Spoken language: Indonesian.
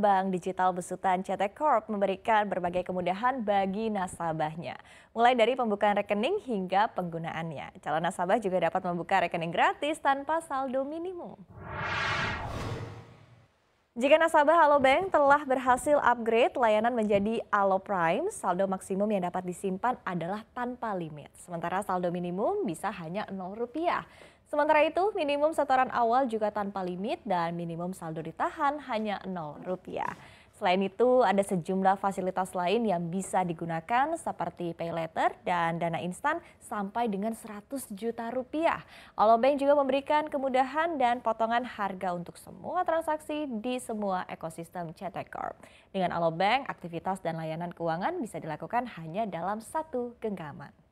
Bank Digital Besutan CT Corp memberikan berbagai kemudahan bagi nasabahnya, mulai dari pembukaan rekening hingga penggunaannya. Calon nasabah juga dapat membuka rekening gratis tanpa saldo minimum. Jika nasabah Halo Bank telah berhasil upgrade layanan menjadi Alo Prime, saldo maksimum yang dapat disimpan adalah tanpa limit. Sementara saldo minimum bisa hanya 0 rupiah. Sementara itu, minimum setoran awal juga tanpa limit dan minimum saldo ditahan hanya 0 rupiah. Selain itu, ada sejumlah fasilitas lain yang bisa digunakan seperti pay letter dan dana instan sampai dengan 100 juta rupiah. Alobank juga memberikan kemudahan dan potongan harga untuk semua transaksi di semua ekosistem CT Corp. Dengan Alobank, aktivitas dan layanan keuangan bisa dilakukan hanya dalam satu genggaman.